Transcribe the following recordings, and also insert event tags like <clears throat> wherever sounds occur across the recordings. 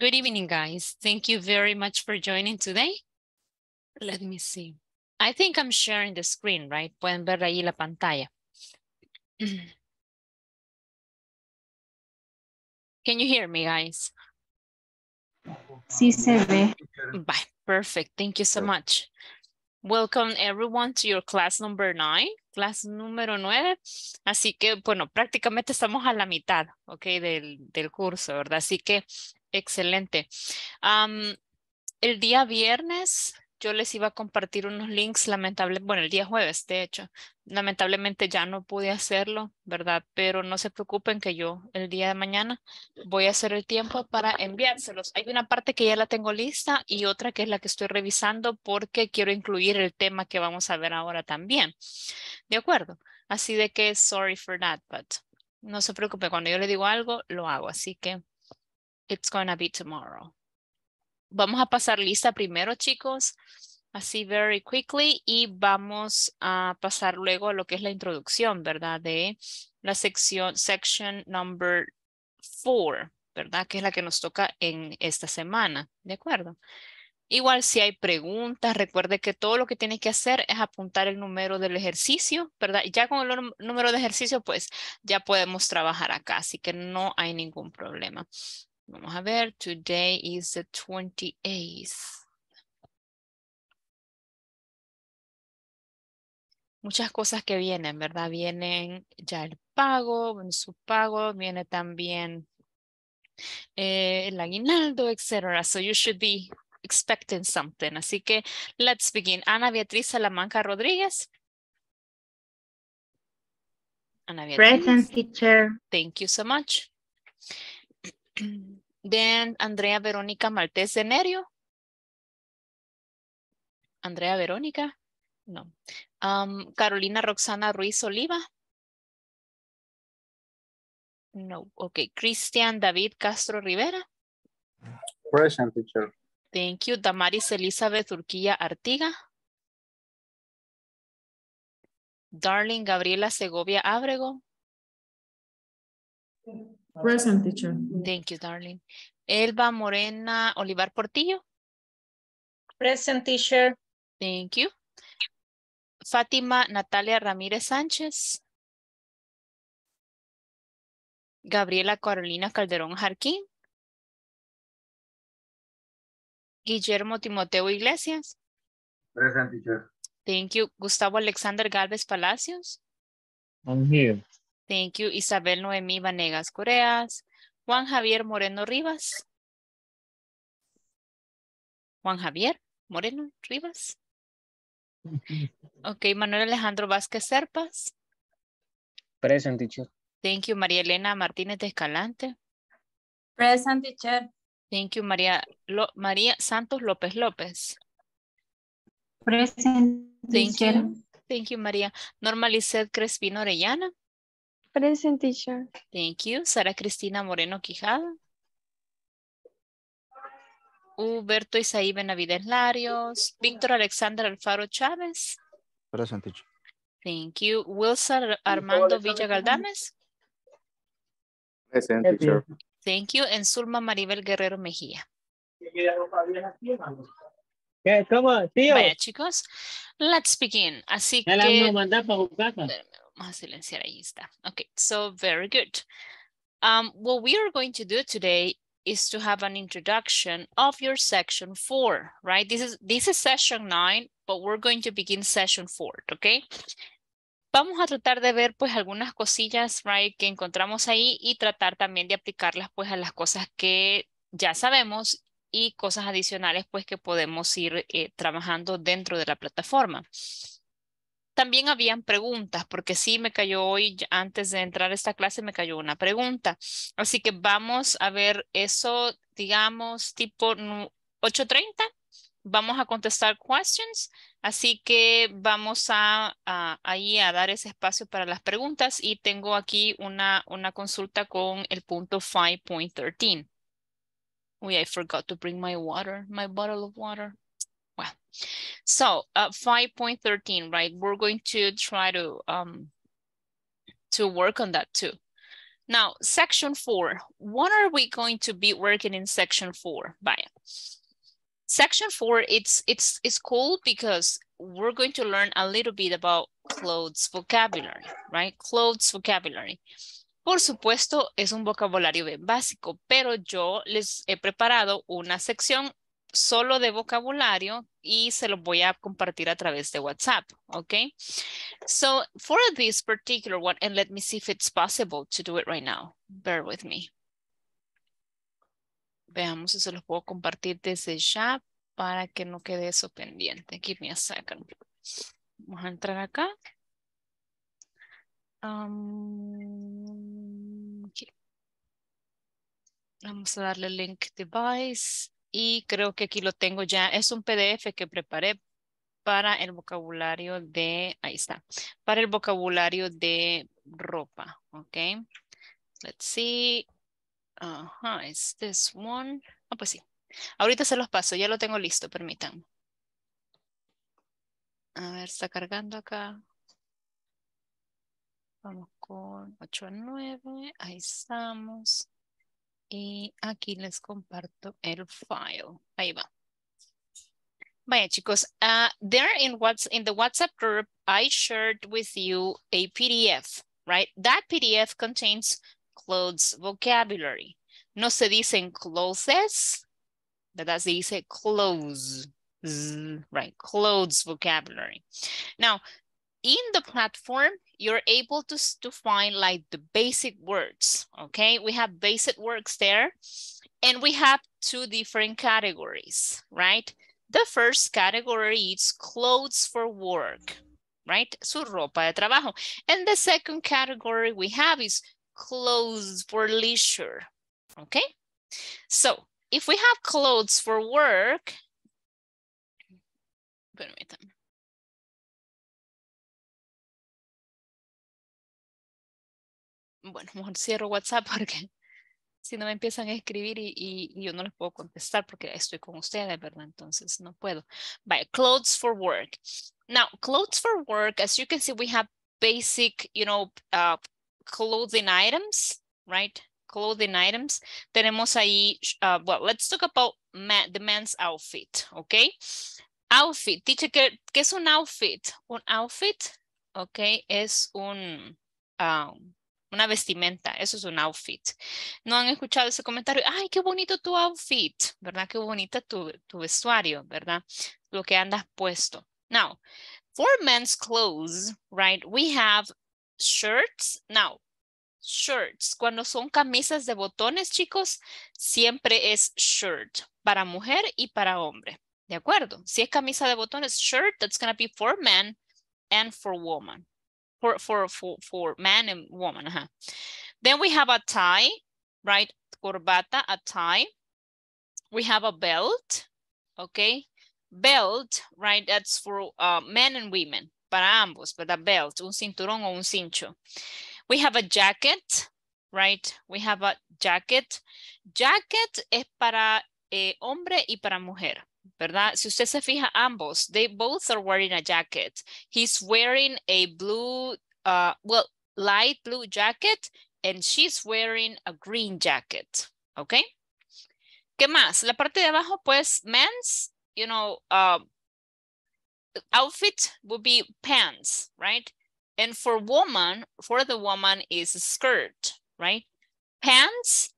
Good evening, guys. Thank you very much for joining today. Let me see. I think I'm sharing the screen, right? Pueden ver ahí la pantalla. <clears throat> Can you hear me, guys? Sí, se ve. Bye. Perfect. Thank you so much. Welcome everyone to your class number nine. clase número nueve. Así que, bueno, prácticamente estamos a la mitad, ¿ok? Del, curso, ¿verdad? Así que, excelente. el día viernes yo les iba a compartir unos links, lamentablemente, bueno, el día jueves, de hecho, lamentablemente ya no pude hacerlo, ¿verdad? Pero no se preocupen que yo el día de mañana voy a hacer el tiempo para enviárselos. Hay una parte que ya la tengo lista y otra que es la que estoy revisando porque quiero incluir el tema que vamos a ver ahora también. ¿De acuerdo? Así de que sorry for that, but no se preocupe, cuando yo le digo algo, lo hago. Así que it's to be tomorrow vamos a pasar lista primero, chicos, así very quickly, y vamos a pasar luego a lo que es la introducción, ¿verdad? De la sección, section number four, ¿verdad? Que es la que nos toca en esta semana, ¿de acuerdo? Igual si hay preguntas, recuerde que todo lo que tiene que hacer es apuntar el número del ejercicio, ¿verdad? Ya con el número de ejercicio, pues ya podemos trabajar acá, así que no hay ningún problema. Vamos a ver, today is the 28th. Muchas cosas que vienen, ¿verdad? Vienen ya el pago, su pago, viene también eh, el aguinaldo, etc. So you should be expecting something. Así que let's begin. Ana Beatriz Salamanca Rodríguez. Ana Beatriz. Present teacher. Thank you so much. Then Andrea Verónica Maltés Nerio Andrea Verónica. No. Carolina Roxana Ruiz Oliva. No. Okay. Cristian David Castro Rivera. Present teacher. Thank you. Damaris Elizabeth Urquilla Artiga. Darling Gabriela Segovia Abrego Present teacher. Thank you, darling. Elba Morena Olivar Portillo. Present teacher. Thank you. Fátima Natalia Ramírez Sánchez. Gabriela Carolina Calderón Jarquín. Guillermo Timoteo Iglesias. Present teacher. Thank you. Gustavo Alexander Galvez Palacios. I'm here. Thank you, Isabel Noemí Vanegas Coreas. Juan Javier Moreno Rivas. Juan Javier Moreno Rivas. <laughs> Ok, Manuel Alejandro Vázquez Serpas. Present, teacher. Thank you, María Elena Martínez de Escalante. Present, teacher. Thank you, María, María Santos López López. Present, Thank You. Thank María. Norma Crespino Orellana. Present teacher. Thank you. Sara Cristina Moreno Quijada. Huberto Isaí Benavides Larios. Víctor Alexander Alfaro Chávez. Present teacher. Thank you. Wilson Armando Villa Galdames. Present teacher. Thank you. And Maribel Guerrero Mejía. ¿Cómo, tío? Vaya, chicos. Let's begin. Así que vamos a silenciar, ahí está. Okay, so very good. Um, what we are going to do today is to have an introduction of your section four, right? This is, this is session nine, but we're going to begin session four, okay? Vamos a tratar de ver pues algunas cosillas, right, que encontramos ahí y tratar también de aplicarlas pues a las cosas que ya sabemos y cosas adicionales pues que podemos ir eh, trabajando dentro de la plataforma. También habían preguntas, porque sí me cayó hoy, antes de entrar a esta clase, me cayó una pregunta. Así que vamos a ver eso, digamos, tipo 8.30. Vamos a contestar questions, así que vamos a, ahí a dar ese espacio para las preguntas y tengo aquí una, una consulta con el punto 5.13. Uy, I forgot to bring my water, my bottle of water. well. So uh, 5.13, right? We're going to try to, um, to work on that too. Now, section four, what are we going to be working in section four, by? Section four, it's, it's, it's cool because we're going to learn a little bit about clothes vocabulary, right? Clothes vocabulary. Por supuesto, es un vocabulario bien básico, pero yo les he preparado una sección solo de vocabulario y se los voy a compartir a través de WhatsApp, ¿ok? So for this particular one, and let me see if it's possible to do it right now. Bear with me. Veamos si se los puedo compartir desde ya para que no quede eso pendiente. Give me a second. Vamos a entrar acá. Um, Vamos a darle link device y creo que aquí lo tengo ya. Es un PDF que preparé para el vocabulario de, ahí está, para el vocabulario de ropa, ¿ok? Let's see. Ajá, es this one. Ah, pues sí. Ahorita se los paso, ya lo tengo listo, permítanme. A ver, está cargando acá. Vamos con 8 a 9, ahí estamos. Y aquí les comparto el file. Ahí va. Vaya chicos, uh, there in what's in the WhatsApp group, I shared with you a PDF, right? That PDF contains clothes vocabulary. No se dicen clothes, ¿verdad? Se dice clothes, right? Clothes vocabulary. Now, in the platform, you're able to, to find like the basic words, okay? We have basic words there and we have two different categories, right? The first category is clothes for work, right? Su ropa de trabajo. And the second category we have is clothes for leisure, okay? So if we have clothes for work, bueno, <laughs> mejor cierro WhatsApp <laughs> porque si no me empiezan a escribir y, yo no les puedo contestar porque estoy con ustedes, ¿verdad? Entonces no puedo. clothes for work. Now, clothes for work, as you can see, we have basic, you know, uh, clothing items, right? Clothing items. Tenemos ahí, uh, well, let's talk about the man's outfit, okay? Outfit, teacher, ¿qué, es un outfit? Un outfit, okay, es un... Um, una vestimenta, eso es un outfit. No han escuchado ese comentario, ay, qué bonito tu outfit, ¿verdad? Qué bonita tu, tu vestuario, ¿verdad? Lo que andas puesto. Now, for men's clothes, right, we have shirts. Now, shirts, cuando son camisas de botones, chicos, siempre es shirt para mujer y para hombre. ¿De acuerdo? Si es camisa de botones, shirt, that's going to be for men and for woman. for, for, for, for man and woman. Huh? Then we have a tie, right? Corbata, a tie. We have a belt, okay? Belt, right? That's for uh, men and women, para ambos, but a belt, un cinturón o un cincho. We have a jacket, right? We have a jacket. Jacket es para eh, hombre y para mujer. ¿verdad? Si usted se fija, ambos, they both are wearing a jacket. He's wearing a blue, uh, well, light blue jacket and she's wearing a green jacket, Okay. ¿Qué más? La parte de abajo, pues, men's, you know, uh, outfit would be pants, right? And for woman, for the woman is skirt, right? Pants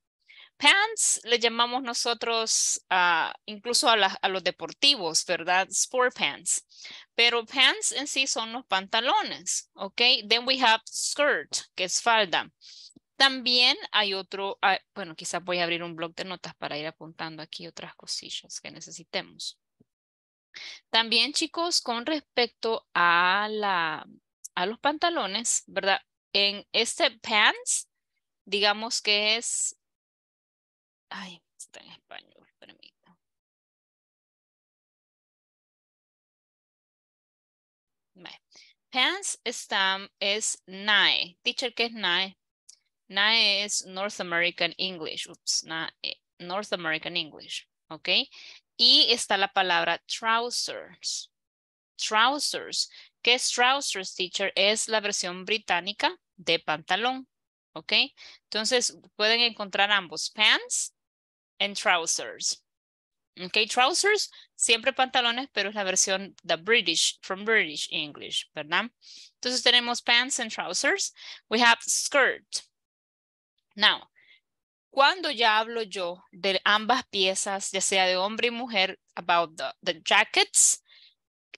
Pants le llamamos nosotros ah, incluso a, los deportivos, ¿verdad? Sport pants. Pero pants en sí son los pantalones, ¿ok? Then we have skirt, que es falda. También hay otro, ah, bueno, quizás voy a abrir un blog de notas para ir apuntando aquí otras cosillas que necesitemos. También, chicos, con respecto a los pantalones, ¿verdad? En este pants, digamos que es Ay, está en español, permítame. Pants Stam es NAE. Teacher, ¿qué es NAE? NAE es North American English. oops, e, North American English. ¿Ok? Y está la palabra trousers. Trousers. ¿Qué es trousers, teacher? Es la versión británica de pantalón. ¿Ok? Entonces pueden encontrar ambos. Pants and trousers. Okay, trousers, siempre pantalones, pero es la versión the British, from British English, ¿verdad? Entonces tenemos pants and trousers. We have skirt. Now, cuando ya hablo yo de ambas piezas, ya sea de hombre y mujer, about the, the jackets,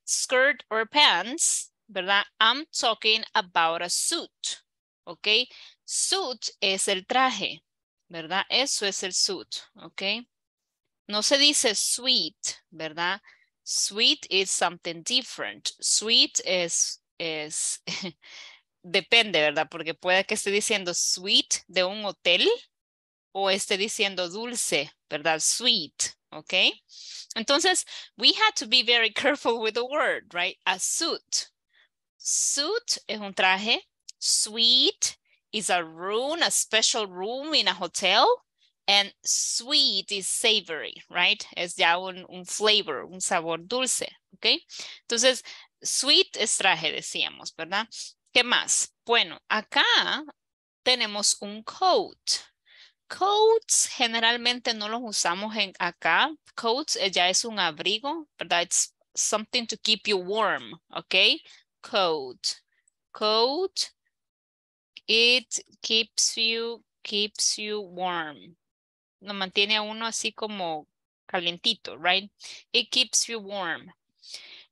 skirt or pants, ¿verdad? I'm talking about a suit, ¿ok? Suit es el traje, ¿verdad? Eso es el suit, ¿ok? No se dice sweet, ¿verdad? Sweet is something different. Sweet es, es <laughs> depende, ¿verdad? Porque puede que esté diciendo sweet de un hotel o esté diciendo dulce, ¿verdad? Sweet, ¿ok? Entonces, we had to be very careful with the word, right? A suit. Suit es un traje. Sweet is a room, a special room in a hotel. And sweet is savory, right? Es ya un, un flavor, un sabor dulce, ¿ok? Entonces, sweet es traje, decíamos, ¿verdad? ¿Qué más? Bueno, acá tenemos un coat. Coats generalmente no los usamos en acá. Coats eh, ya es un abrigo, ¿verdad? It's something to keep you warm, ¿ok? Coat, coat, It keeps you, keeps you warm. Lo mantiene a uno así como calientito, right? It keeps you warm.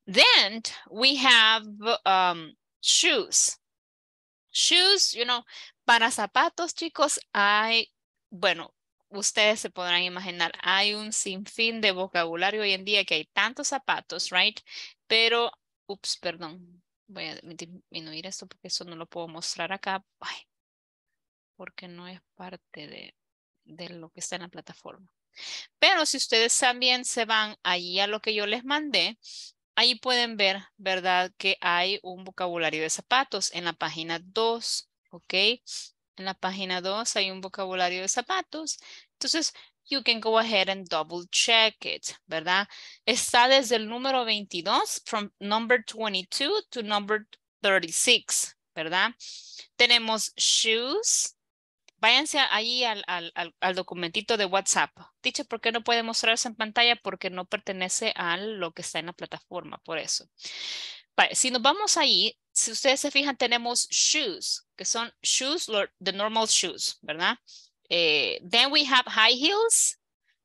Then we have um, shoes. Shoes, you know, para zapatos, chicos, hay, bueno, ustedes se podrán imaginar, hay un sinfín de vocabulario hoy en día que hay tantos zapatos, right? Pero, ups, perdón, voy a disminuir esto porque eso no lo puedo mostrar acá. porque no es parte de, de lo que está en la plataforma. Pero si ustedes también se van allí a lo que yo les mandé, ahí pueden ver, ¿verdad? Que hay un vocabulario de zapatos en la página 2, ¿ok? En la página 2 hay un vocabulario de zapatos. Entonces, you can go ahead and double check it, ¿verdad? Está desde el número 22, from number 22 to number 36, ¿verdad? Tenemos shoes. Váyanse ahí al, documentito de WhatsApp. Dicho, ¿por qué no puede mostrarse en pantalla? Porque no pertenece a lo que está en la plataforma, por eso. Si nos vamos ahí, si ustedes se fijan, tenemos shoes, que son shoes, the normal shoes, ¿verdad? Eh, then we have high heels.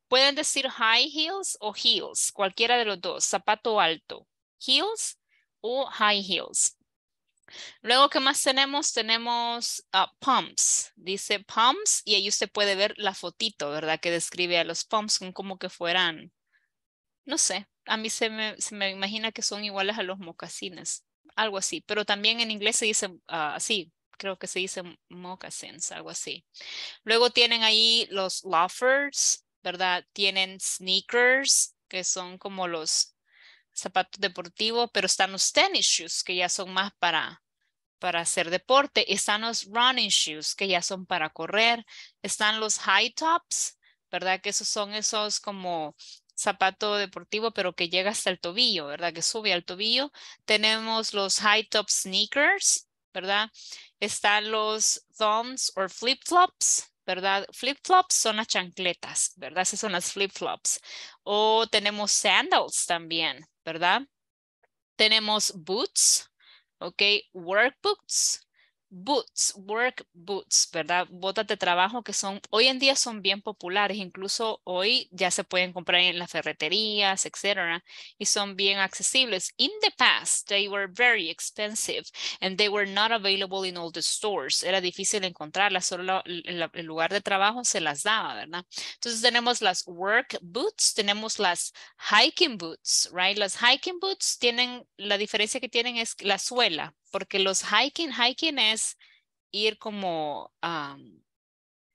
Pueden decir high heels o heels, cualquiera de los dos, zapato alto, heels o high heels. Luego, ¿qué más tenemos? Tenemos uh, pumps. Dice pumps y ahí usted puede ver la fotito, ¿verdad? Que describe a los pumps como que fueran, no sé, a mí se me, se me imagina que son iguales a los mocasines, algo así. Pero también en inglés se dice uh, así, creo que se dice moccasins, algo así. Luego tienen ahí los loafers, ¿verdad? Tienen sneakers, que son como los zapatos deportivos, pero están los tennis shoes, que ya son más para, para hacer deporte. Están los running shoes, que ya son para correr. Están los high tops, ¿verdad? Que esos son esos como zapato deportivo, pero que llega hasta el tobillo, ¿verdad? Que sube al tobillo. Tenemos los high top sneakers, ¿verdad? Están los thumbs o flip-flops, ¿verdad? Flip-flops son las chancletas, ¿verdad? Esas son las flip-flops. O tenemos sandals también, ¿verdad? Tenemos boots, ¿ok? Work boots, boots, work boots, ¿verdad? Botas de trabajo que son, hoy en día son bien populares, incluso hoy ya se pueden comprar en las ferreterías, etcétera, y son bien accesibles. In the past, they were very expensive and they were not available in all the stores. Era difícil encontrarlas, solo el, el lugar de trabajo se las daba, ¿verdad? Entonces tenemos las work boots, tenemos las hiking boots, right? Las hiking boots tienen, la diferencia que tienen es la suela, porque los hiking, hiking es ir como,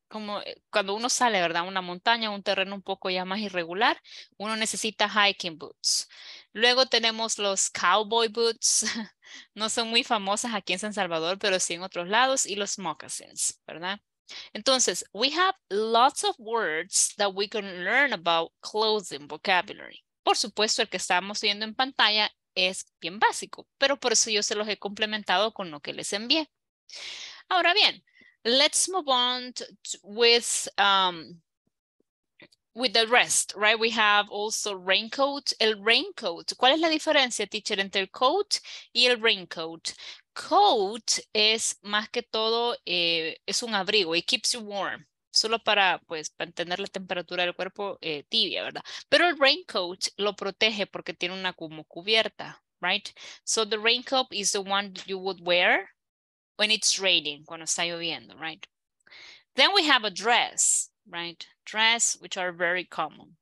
como eh, cuando uno sale, ¿verdad? Una montaña, un terreno un poco ya más irregular, uno necesita hiking boots. Luego tenemos los cowboy boots, <laughs> no son muy famosas aquí en San Salvador, pero sí en otros lados, y los moccasins, ¿verdad? Entonces, we have lots of words that we can learn about clothing vocabulary. Por supuesto, el que estamos viendo en pantalla es bien básico, pero por eso yo se los he complementado con lo que les envié. Ahora bien, let's move on with um, with the rest, right? We have also raincoat. El raincoat. ¿Cuál es la diferencia, teacher, entre el coat y el raincoat? Coat es más que todo, eh, es un abrigo. It keeps you warm. solo para pues mantener la temperatura del cuerpo eh, tibia, ¿verdad? Pero el raincoat lo protege porque tiene una como cubierta, right? So the raincoat is the one you would wear when it's raining, cuando está lloviendo, right? Then we have a dress, right? Dress, which are very common.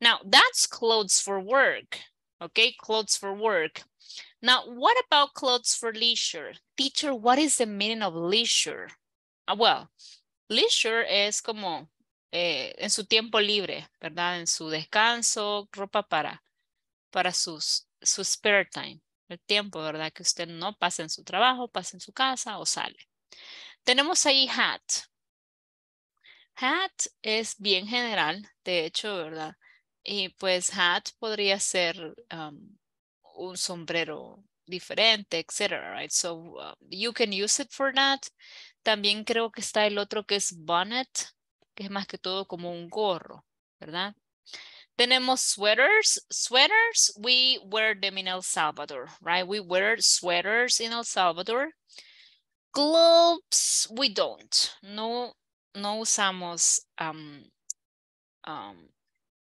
Now, that's clothes for work, okay? Clothes for work. Now, what about clothes for leisure? Teacher, what is the meaning of leisure? Ah, well, Leisure es como eh, en su tiempo libre, ¿verdad? En su descanso, ropa para, para sus, su spare time, el tiempo, ¿verdad? Que usted no pasa en su trabajo, pasa en su casa o sale. Tenemos ahí hat. Hat es bien general, de hecho, ¿verdad? Y pues hat podría ser um, un sombrero diferente, etc. Right? So uh, you can use it for that. También creo que está el otro que es bonnet, que es más que todo como un gorro, ¿verdad? Tenemos sweaters. Sweaters, we wear them in El Salvador, right? We wear sweaters in El Salvador. Gloves, we don't. No, no usamos um, um,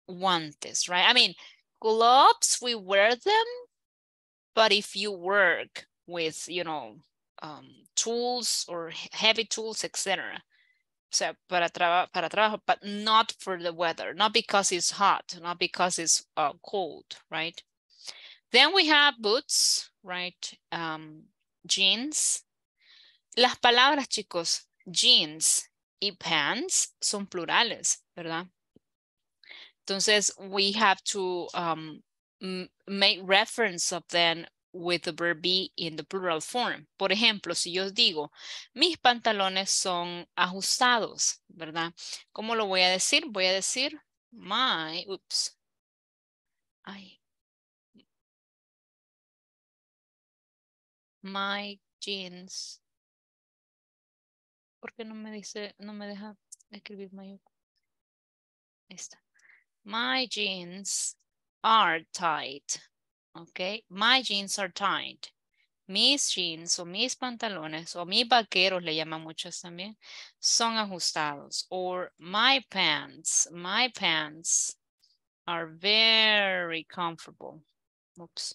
guantes, right? I mean, gloves, we wear them, but if you work with, you know, um, tools or heavy tools, etc. So para, para trabajo, but not for the weather, not because it's hot, not because it's uh, cold, right? Then we have boots, right? Um, jeans. Las palabras, chicos, jeans y pants son plurales, ¿verdad? Entonces, we have to um, make reference of them with the verb be in the plural form. Por ejemplo, si yo digo, mis pantalones son ajustados, ¿verdad? ¿Cómo lo voy a decir? Voy a decir my, oops, ay, my jeans. ¿Por qué no me dice, no me deja escribir my? Ahí está. My jeans are tight. Okay, my jeans are tight. Mis jeans o mis pantalones o mis vaqueros, le llaman muchos también, son ajustados. Or my pants, my pants are very comfortable. Oops.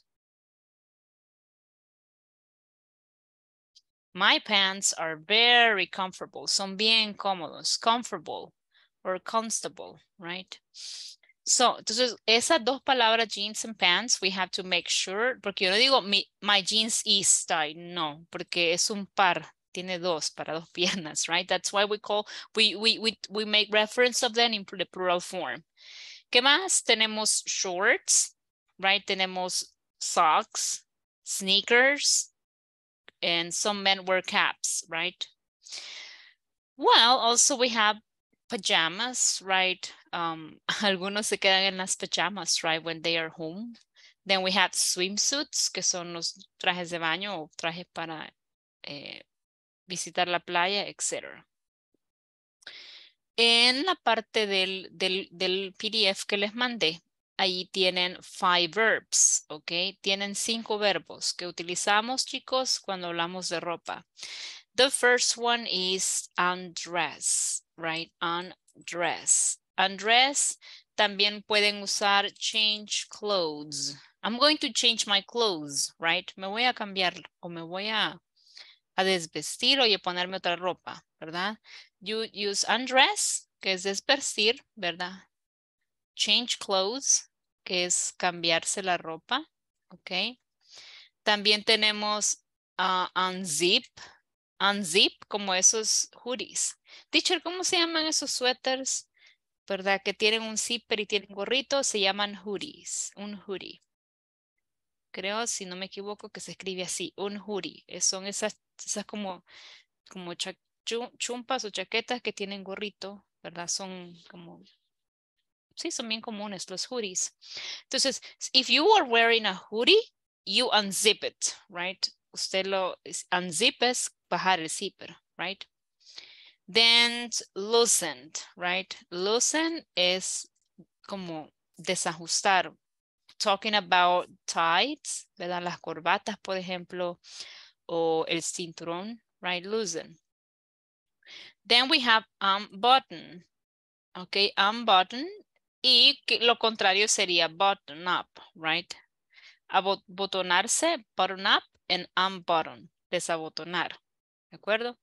My pants are very comfortable. Son bien cómodos. Comfortable or comfortable, right? So, entonces, esas dos palabras, jeans and pants, we have to make sure, porque yo no digo mi, my jeans is tight no, porque es un par, tiene dos para dos <laughs> piernas, right? That's why we call, we, we, we, we make reference of them in the plural form. ¿Qué más? Tenemos shorts, right? Tenemos socks, sneakers, and some men wear caps, right? Well, also we have pajamas, right? Um, <laughs> algunos se quedan en las pajamas, right, when they are home. Then we have swimsuits, que son los trajes de baño o trajes para eh, visitar la playa, etc. En la parte del, PDF que les mandé, ahí tienen five verbs, ¿ok? Tienen cinco verbos que utilizamos, chicos, cuando hablamos de ropa. The first one is undress, right? Undress undress. También pueden usar change clothes. I'm going to change my clothes, right? Me voy a cambiar o me voy a, a desvestir o a ponerme otra ropa, ¿verdad? You use undress, que es desvestir, ¿verdad? Change clothes, que es cambiarse la ropa, ¿ok? También tenemos ah, unzip, unzip como esos hoodies. Teacher, ¿cómo se llaman esos suéteres? ¿verdad? Que tienen un zipper y tienen gorrito, se llaman hoodies, un hoodie. Creo, si no me equivoco, que se escribe así, un hoodie. Son esas, esas como, como chumpas o chaquetas que tienen gorrito, ¿verdad? Son como, sí, son bien comunes los hoodies. Entonces, if you are wearing a hoodie, you unzip it, right? Usted lo unzip bajar el zipper, right? Then loosened, right? Loosen es como desajustar. Talking about tights, ¿verdad? Las corbatas, por ejemplo, o el cinturón, right? Loosen. Then we have unbutton, okay? Unbutton. Y lo contrario sería button up, right? Abotonarse, button up, and unbutton, desabotonar, ¿de acuerdo?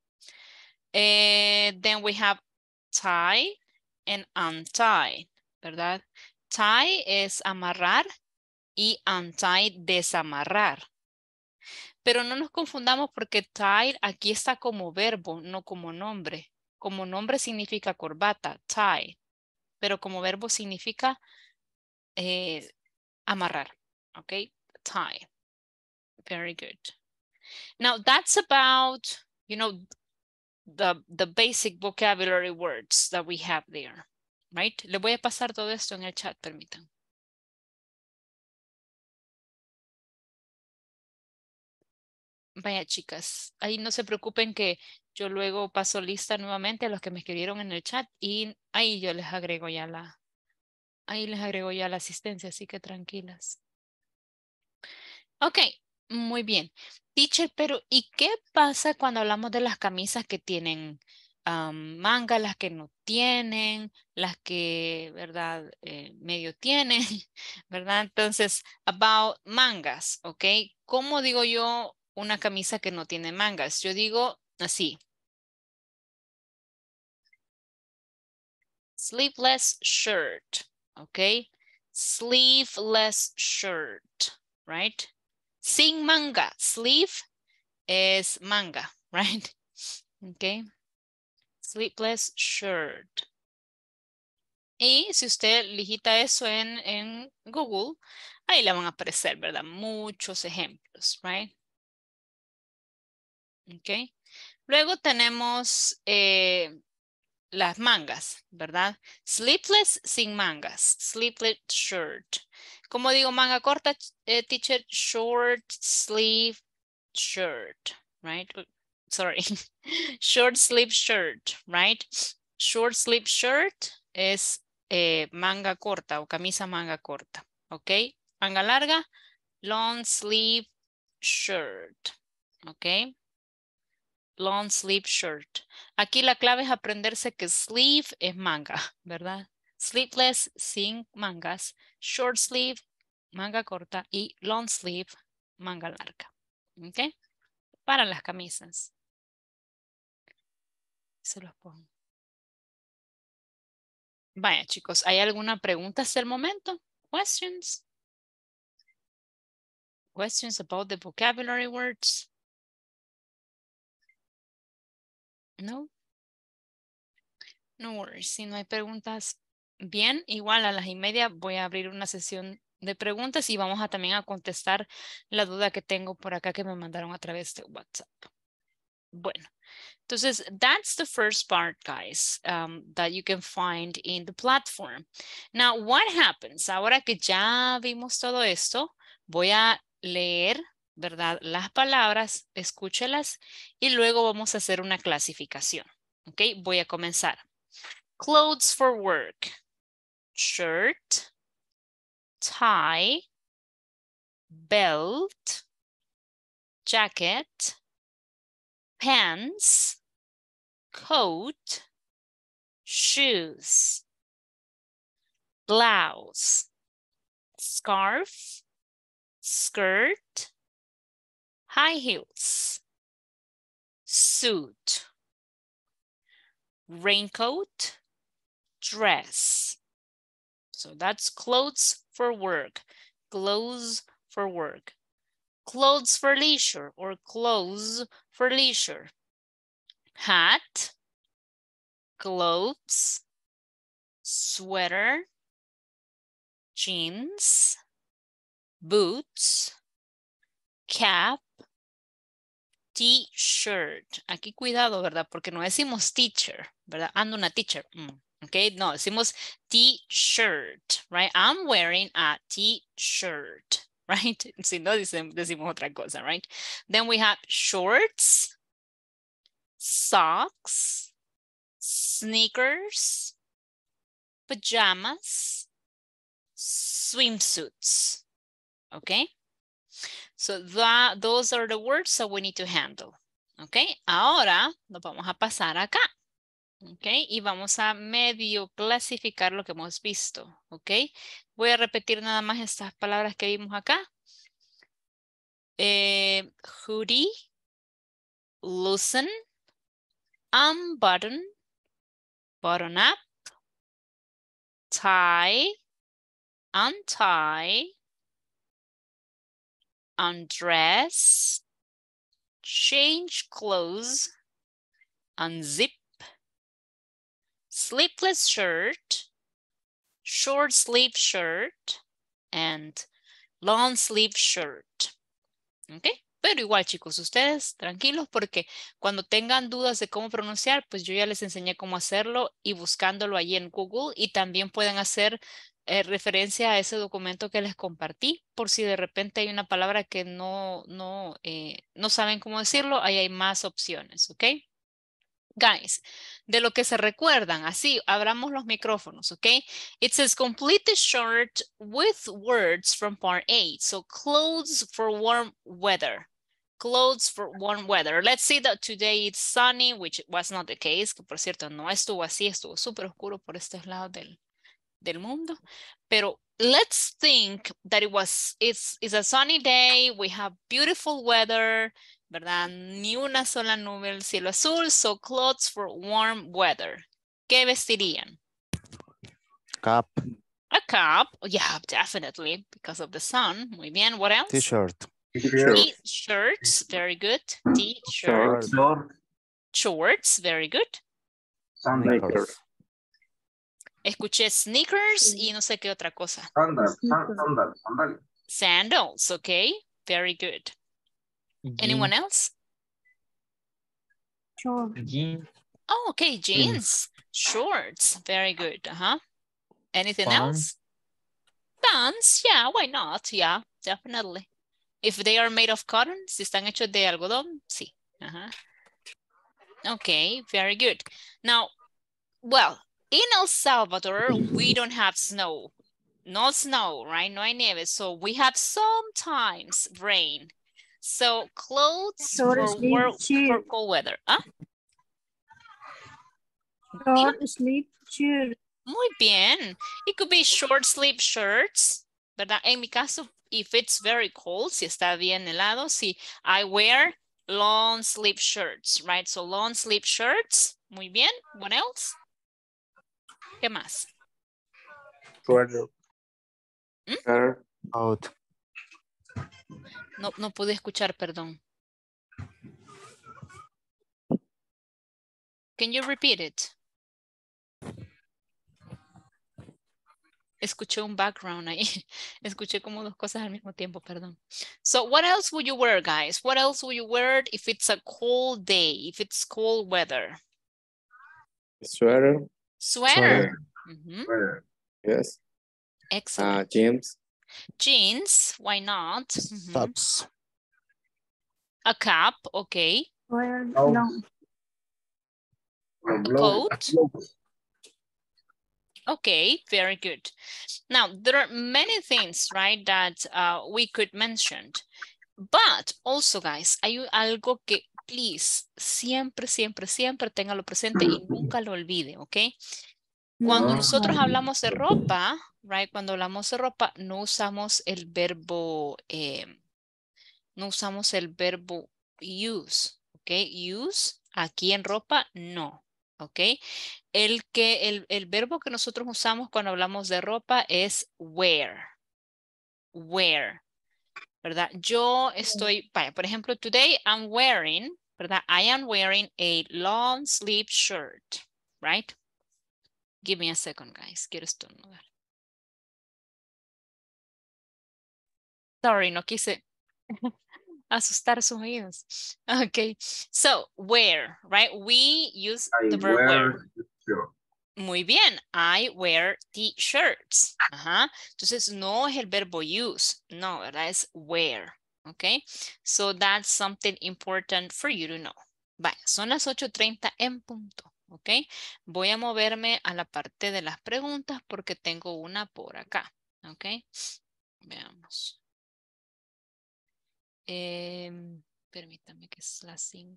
Eh, then we have tie and untie, ¿verdad? Tie es amarrar y untie desamarrar. Pero no nos confundamos porque tie aquí está como verbo, no como nombre. Como nombre significa corbata, tie. Pero como verbo significa eh, amarrar, ¿ok? Tie. Very good. Now that's about, you know, the, the basic vocabulary words that we have there, right? Le voy a pasar todo esto en el chat, permitan. Vaya chicas, ahí no se preocupen que yo luego paso lista nuevamente a los que me escribieron en el chat y ahí yo les agrego ya la, ahí les agrego ya la asistencia, así que tranquilas. Ok, muy bien. Teacher, pero ¿y qué pasa cuando hablamos de las camisas que tienen mangas, manga, las que no tienen, las que, ¿verdad? Eh, medio tienen, <laughs> ¿verdad? Entonces, about mangas, ¿ok? ¿Cómo digo yo una camisa que no tiene mangas? Yo digo así. Sleeveless shirt, ¿ok? Sleeveless shirt, right? Sin manga, sleeve es manga, <laughs> right? Okay. Sleepless shirt. Y si usted digita eso en, en Google, ahí le van a aparecer, ¿verdad? Muchos ejemplos, right? Okay. Luego tenemos eh, las mangas, ¿verdad? Sleepless sin mangas, sleepless shirt. ¿Cómo digo manga corta, eh, teacher? Short sleeve shirt, right? Sorry. <laughs> Short sleeve shirt, right? Short sleeve shirt es eh, manga corta o camisa manga corta, ¿ok? Manga larga, long sleeve shirt, ¿ok? Long sleeve shirt. Aquí la clave es aprenderse que sleeve es manga, ¿verdad? Sleepless sin mangas short sleeve, manga corta y long sleeve, manga larga. ¿Ok? Para las camisas. Se los pongo. Vaya chicos, ¿hay alguna pregunta hasta el momento? Questions? Questions about the vocabulary words? No? No worries, si no hay preguntas, bien, igual a las y media voy a abrir una sesión de preguntas y vamos a también a contestar la duda que tengo por acá que me mandaron a través de WhatsApp. Bueno, entonces, that's the first part, guys, um, that you can find in the platform. Now, what happens? Ahora que ya vimos todo esto, voy a leer, ¿verdad? Las palabras, escúchelas y luego vamos a hacer una clasificación. ¿Ok? Voy a comenzar. Clothes for work. shirt, tie, belt, jacket, pants, coat, shoes, blouse, scarf, skirt, high heels, suit, raincoat, dress, so that's clothes for work, clothes for work. Clothes for leisure or clothes for leisure. Hat, gloves, sweater, jeans, boots, cap, t-shirt. Aquí cuidado, ¿verdad? Porque no decimos teacher, ¿verdad? Ando una teacher. Mm. Okay, no, decimos t-shirt, right? I'm wearing a t-shirt, <laughs> right? Si no, decimos otra cosa, right? Then we have shorts, socks, sneakers, pajamas, swimsuits, okay? So that, those are the words that we need to handle, okay? Ahora nos vamos a pasar acá. Y vamos a medio clasificar lo que hemos visto, Voy a repetir nada más estas palabras que vimos acá. Eh, hoodie, loosen, unbutton, button up, tie, untie, undress, change clothes, unzip, sleepless shirt, short sleeve shirt, and long sleeve shirt. ¿Ok? Pero igual, chicos, ustedes tranquilos porque cuando tengan dudas de cómo pronunciar, pues yo ya les enseñé cómo hacerlo y buscándolo allí en Google y también pueden hacer eh, referencia a ese documento que les compartí por si de repente hay una palabra que no, no, eh, no saben cómo decirlo, ahí hay más opciones, ¿ok? guys, de lo que se recuerdan. Así, abramos los micrófonos, okay? It says complete the chart with words from part eight. So clothes for warm weather. Clothes for warm weather. Let's see that today it's sunny, which was not the case. Que por cierto, no estuvo así, estuvo súper oscuro por este lado del, del mundo. Pero let's think that it was, it's, it's a sunny day, we have beautiful weather, ¿verdad? Ni una sola nube el cielo azul, so clothes for warm weather. ¿Qué vestirían? Cap. A cap, oh, yeah, definitely, because of the sun. Muy bien, what else? T-shirt. T-shirts, very good. T-shirts. Shorts, very good. Sneakers. Escuché sneakers y no sé qué otra cosa. Sandals, sandals, sandals. Sandals, okay, very good. Anyone else? Sure. Jeans. Oh, okay, jeans, shorts. Very good. Uh-huh. Anything Pants. else? Pants, yeah, why not? Yeah, definitely. If they are made of cotton, si están hechos de algodón, sí. Uh -huh. Okay, very good. Now, well, in El Salvador, we don't have snow. No snow, right? No hay nieve. So we have sometimes rain. So clothes for, work, for cold weather. huh? Short sleeve shirt. Muy bien. It could be short sleeve shirts, ¿verdad? In my caso, if it's very cold, si está bien helado, si I wear long sleeve shirts, right? So long sleeve shirts. Muy bien. What else? ¿Qué más? Sweater. ¿Mm? Out. No, no pude escuchar, perdón. Can you repeat it? Escuché un background ahí. <laughs> Escuché como dos cosas al mismo tiempo, perdón. So what else would you wear, guys? What else would you wear if it's a cold day, if it's cold weather? Sweater. Sweater. Sweater. Mm-hmm. Yes. Excellent. Uh, Jeans, why not? Mm -hmm. A cap, okay. Well, oh. no. A coat. Okay, very good. Now, there are many things, right, that uh, we could mention. But also, guys, hay algo que, please, siempre, siempre, siempre tenga lo presente y nunca lo olvide, okay? Cuando mm-hmm. nosotros hablamos de ropa, right? Cuando hablamos de ropa, no usamos el verbo, em, no usamos el verbo use, ¿ok? Use aquí en ropa, no, ¿ok? El, que, el, verbo que nosotros usamos cuando hablamos de ropa es wear, wear, ¿verdad? Yo estoy, vaya, por ejemplo, today I'm wearing, ¿verdad? I am wearing a long sleeve shirt, right? Give me a second, guys. Quiero estornudar. Sorry, no quise <laughs> asustar sus oídos. <laughs> Okay, so wear, right? We use the verb wear. Muy bien, I wear t-shirts. Ajá. Entonces no es el verbo use, no, ¿verdad? Es wear, okay? So that's something important for you to know. Vaya, son las 8.30 en punto, ok? Voy a moverme a la parte de las preguntas porque tengo una por acá, ok? Veamos. Em, permítanme que es la 5.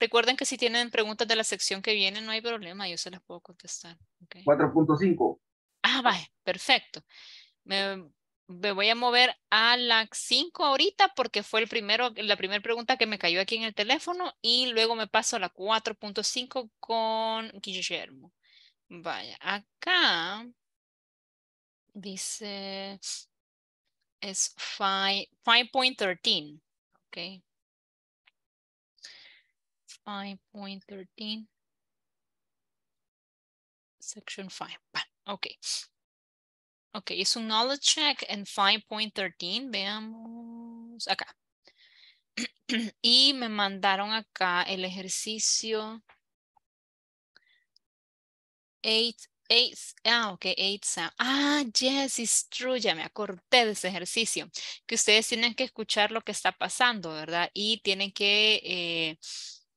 Recuerden que si tienen preguntas de la sección que viene, no hay problema, yo se las puedo contestar. 4.5. Ah, vale, perfecto. Me, voy a mover a la 5 ahorita porque fue el primero, la primera pregunta que me cayó aquí en el teléfono y luego me paso a la 4.5 con Guillermo. Vaya, acá dice, es 5.13, okay? 5.13, section 5, Ok. Ok, es un knowledge check en 5.13, veamos acá. <clears throat> y me mandaron acá el ejercicio 8 ah, ok, eight Ah, yes, it's true, ya me acordé de ese ejercicio, que ustedes tienen que escuchar lo que está pasando, ¿verdad? Y tienen que, eh,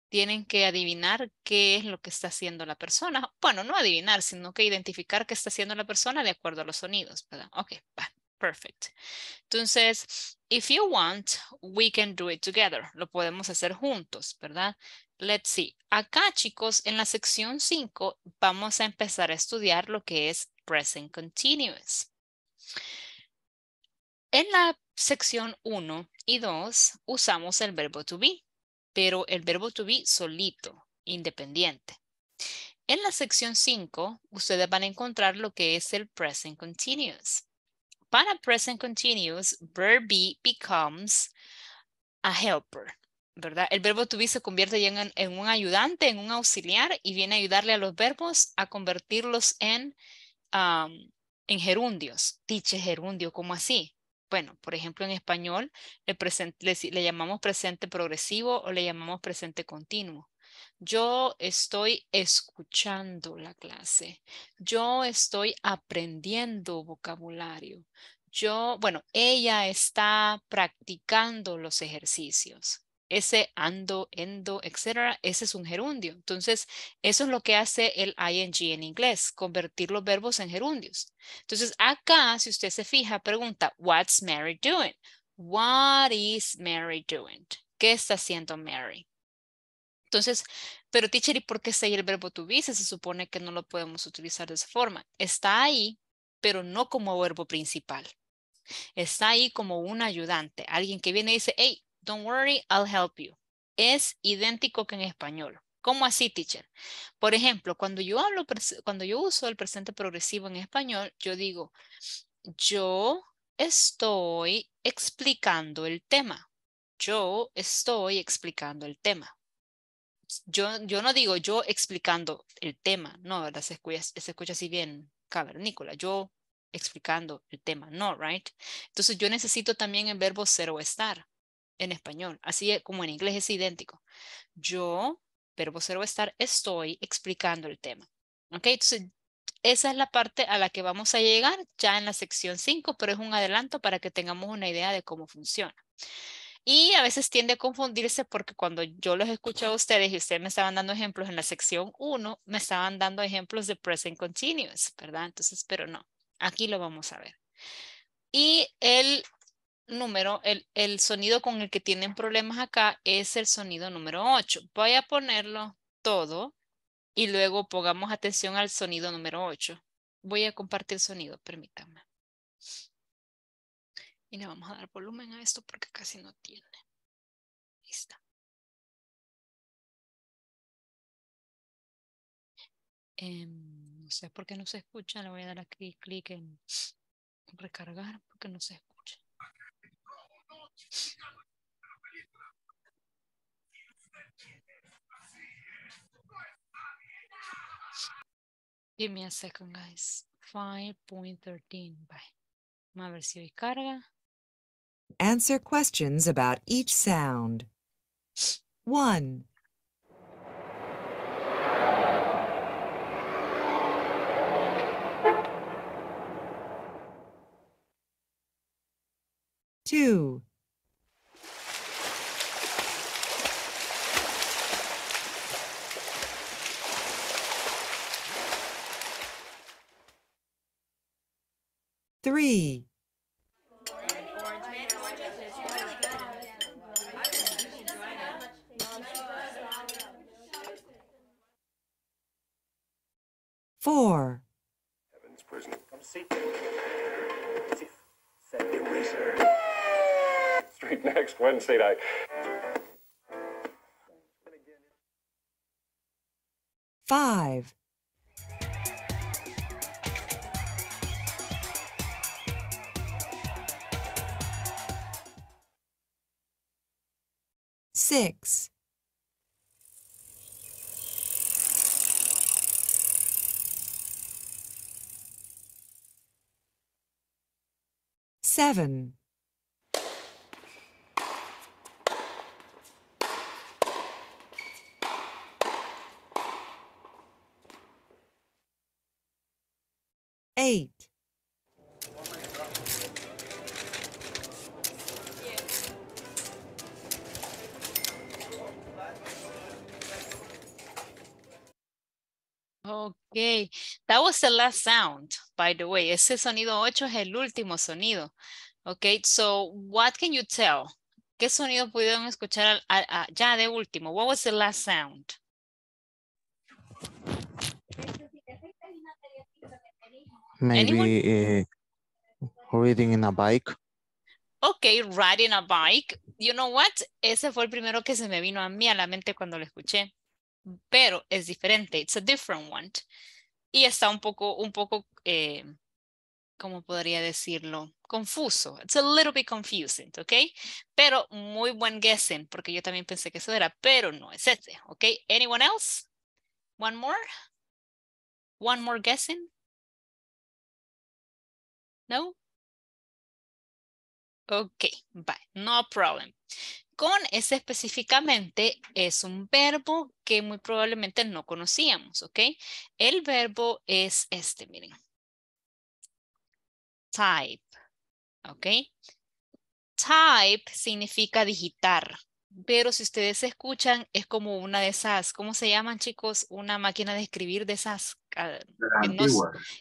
tienen que adivinar qué es lo que está haciendo la persona. Bueno, no adivinar, sino que identificar qué está haciendo la persona de acuerdo a los sonidos, ¿verdad? Ok, va, perfect. Entonces, If you want, we can do it together. Lo podemos hacer juntos, ¿verdad? Let's see. Acá, chicos, en la sección 5 vamos a empezar a estudiar lo que es present continuous. En la sección 1 y 2 usamos el verbo to be, pero el verbo to be solito, independiente. En la sección 5, ustedes van a encontrar lo que es el present continuous para present continuous, verb be becomes a helper. ¿verdad? El verbo to be se convierte ya en, un ayudante, en un auxiliar y viene a ayudarle a los verbos a convertirlos en, en gerundios. Dice gerundio, ¿cómo así? Bueno, por ejemplo, en español le llamamos presente progresivo o le llamamos presente continuo. Yo estoy escuchando la clase. Yo estoy aprendiendo vocabulario. Yo, bueno, ella está practicando los ejercicios. Ese ando, endo, etcétera, ese es un gerundio. Entonces, eso es lo que hace el ing en inglés, convertir los verbos en gerundios. Entonces, acá, si usted se fija, pregunta, What's Mary doing? What is Mary doing? ¿Qué está haciendo Mary? Entonces, pero teacher, ¿y por qué está ahí el verbo to be? Se supone que no lo podemos utilizar de esa forma. Está ahí, pero no como verbo principal. Está ahí como un ayudante, alguien que viene y dice, hey, don't worry, I'll help you. Es idéntico que en español. ¿Cómo así, teacher? Por ejemplo, cuando yo hablo, cuando yo uso el presente progresivo en español, yo digo, yo estoy explicando el tema. Yo estoy explicando el tema yo, no digo yo explicando el tema, no, ¿verdad? Se escucha, se escucha así bien cavernícola, yo explicando el tema, no, right? Entonces yo necesito también el verbo ser o estar en español, así e, como en inglés es idéntico. Yo, verbo ser o estar, estoy explicando el tema, ¿ok? Entonces esa es la parte a la que vamos a llegar ya en la sección 5, pero es un adelanto para que tengamos una idea de cómo funciona. Y a veces tiende a confundirse porque cuando yo los escucho a ustedes y ustedes me estaban dando ejemplos en la sección 1, me estaban dando ejemplos de present continuous, ¿verdad? Entonces, pero no, aquí lo vamos a ver. Y el número, el, el sonido con el que tienen problemas acá es el sonido número 8. Voy a ponerlo todo y luego pongamos atención al sonido número 8. Voy a compartir sonido, permítanme. Y le vamos a dar volumen a esto porque casi no tiene. Ahí está. Em, no sé por qué no se escucha. Le voy a dar aquí clic en recargar porque no se escucha. Give me a second, guys. 5.13. Bye. Vamos a ver si hoy carga. Answer questions about each sound. 1. Two. Three. four. Heaven's prison. Come see. Six, seven, Eraser. Street next Wednesday night. Five. Six. Seven. Eight. Okay, that was the last sound. by the way. Ese sonido 8 es el último sonido. Ok, so what can you tell? ¿Qué sonido pudieron escuchar ya de último? What was the last sound? Maybe eh, riding in a bike. Ok, riding a bike. You know what? Ese fue el primero que se me vino a mí a la mente cuando lo escuché. Pero es diferente. It's a different one y está un poco, un poco, eh, ¿cómo podría decirlo? Confuso. It's a little bit confusing, ¿ok? Pero muy buen guessing, porque yo también pensé que eso era, pero no es este, ¿ok? Anyone else? One more? One more guessing? No? Ok, bye, no problem con ese específicamente es un verbo que muy probablemente no conocíamos, ¿ok? El verbo es este, miren. Type, ¿ok? Type significa digitar, pero si ustedes escuchan, es como una de esas, ¿cómo se llaman chicos? Una máquina de escribir de esas. Ah,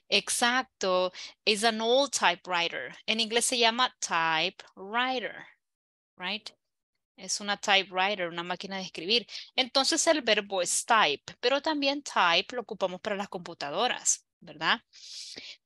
exacto, es an old typewriter. En inglés se llama typewriter, right? es una typewriter, una máquina de escribir. Entonces el verbo es type, pero también type lo ocupamos para las computadoras, ¿verdad?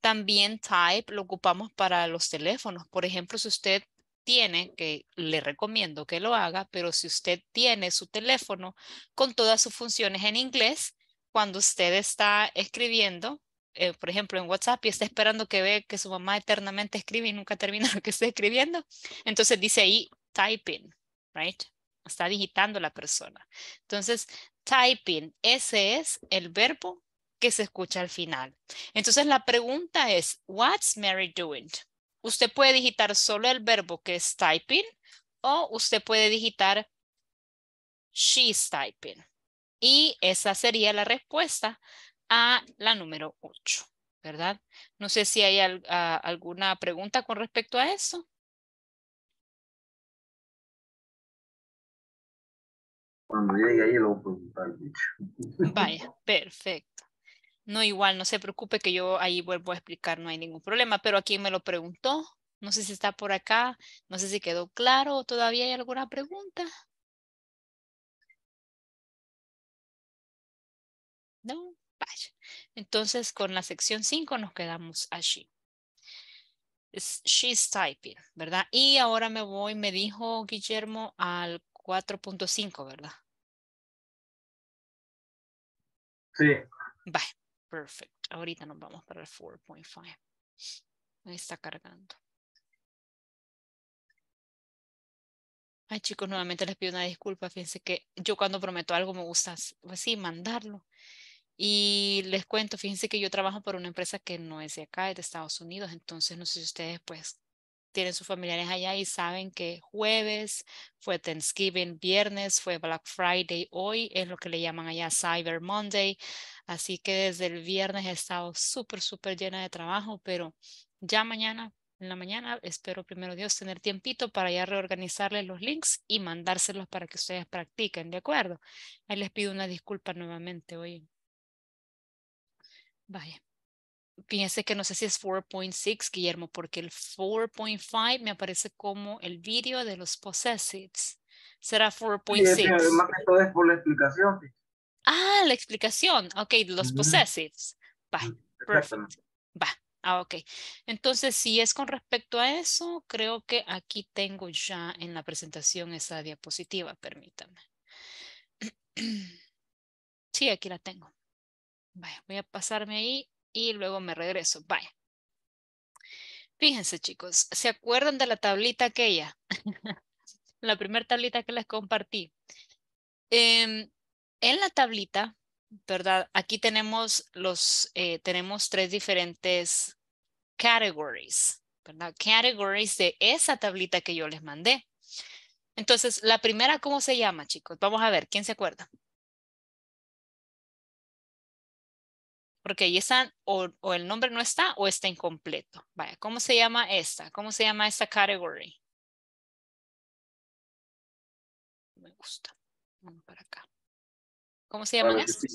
También type lo ocupamos para los teléfonos. Por ejemplo, si usted tiene, que le recomiendo que lo haga, pero si usted tiene su teléfono con todas sus funciones en inglés, cuando usted está escribiendo, eh, por ejemplo, en WhatsApp y está esperando que ve que su mamá eternamente escribe y nunca <laughs> termina lo que está escribiendo, entonces dice ahí typing, right? Está digitando la persona. Entonces, typing, ese es el verbo que se escucha al final. Entonces, la pregunta es, what's Mary doing? Usted puede digitar solo el verbo que es typing o usted puede digitar she's typing. Y esa sería la respuesta a la número 8, ¿verdad? No sé si hay alguna pregunta con respecto a eso. Cuando llegue ahí lo voy a preguntar Vaya, perfecto. No, igual, no se preocupe que yo ahí vuelvo a explicar, no hay ningún problema, pero aquí me lo preguntó, no sé si está por acá, no sé si quedó claro todavía hay alguna pregunta. No, vaya. Entonces con la sección 5 nos quedamos allí. She's typing, ¿verdad? Y ahora me voy, me dijo Guillermo, al 4.5, ¿verdad? Sí. Bye. perfecto. Ahorita nos vamos para el 4.5. Ahí está cargando. Ay, chicos, nuevamente les pido una disculpa. Fíjense que yo cuando prometo algo me gusta, pues mandarlo. Y les cuento, fíjense que yo trabajo por una empresa que no es de acá, es de Estados Unidos. Entonces, no sé si ustedes, pues, tienen sus familiares allá y saben que jueves fue Thanksgiving, viernes fue Black Friday, hoy es lo que le llaman allá Cyber Monday. Así que desde el viernes he estado súper, súper llena de trabajo, pero ya mañana, en la mañana, espero primero Dios tener tiempito para ya reorganizarles los links y mandárselos para que ustedes practiquen, ¿de acuerdo? Ahí les pido una disculpa nuevamente, hoy. Vaya. Piense que no sé si es 4.6, Guillermo, porque el 4.5 me aparece como el vídeo de los possessives. Será 4.6. Sí, es por la explicación. Ah, la explicación. Ok, los possessives. Va, mm, perfecto. Va, ah, ok. Entonces, si es con respecto a eso, creo que aquí tengo ya en la presentación esa diapositiva, permítame. <clears throat> Sí, aquí la tengo. voy a pasarme ahí y luego me regreso. Bye. Fíjense chicos, ¿se acuerdan de la tablita aquella? <laughs> la primera tablita que les compartí. Em, en la tablita, ¿verdad? Aquí tenemos, los, eh, tenemos tres diferentes categories, ¿verdad? Categories de esa tablita que yo les mandé. Entonces, la primera, ¿cómo se llama, chicos? Vamos a ver, ¿quién se acuerda? porque ahí están o, el nombre no está o está incompleto. Vaya, ¿cómo se llama esta? ¿Cómo se llama esta category? Me gusta. Vamos para acá. ¿Cómo se llama? esto?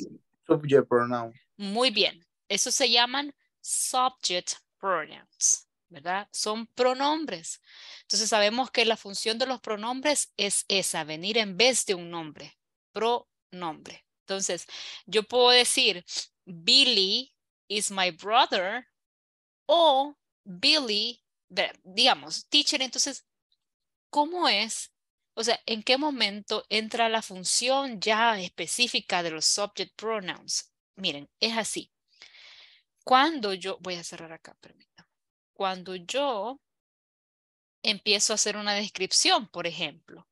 Subject pronoun. Muy bien. Eso se llaman subject pronouns, ¿verdad? Son pronombres. Entonces sabemos que la función de los pronombres es esa, venir en vez de un nombre, pronombre. Entonces, yo puedo decir, Billy is my brother o Billy, digamos, teacher, entonces, ¿cómo es? O sea, ¿en qué momento entra la función ya específica de los subject pronouns? Miren, es así. Cuando yo, voy a cerrar acá, permítanme. Cuando yo empiezo a hacer una descripción, por ejemplo.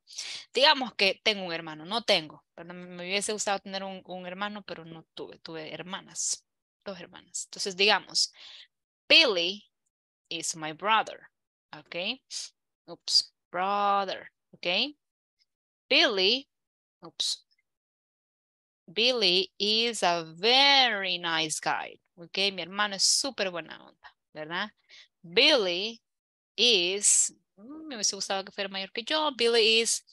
Digamos que tengo un hermano, no tengo, pero me hubiese gustado tener un, un hermano, pero no tuve, tuve hermanas, dos hermanas. Entonces, digamos, Billy is my brother, ¿ok? Oops, brother, ¿ok? Billy, oops, Billy is a very nice guy, ¿ok? Mi hermano es súper buena onda, ¿verdad? Billy is Mm, me hubiese gustado que fuera mayor que yo. Billy is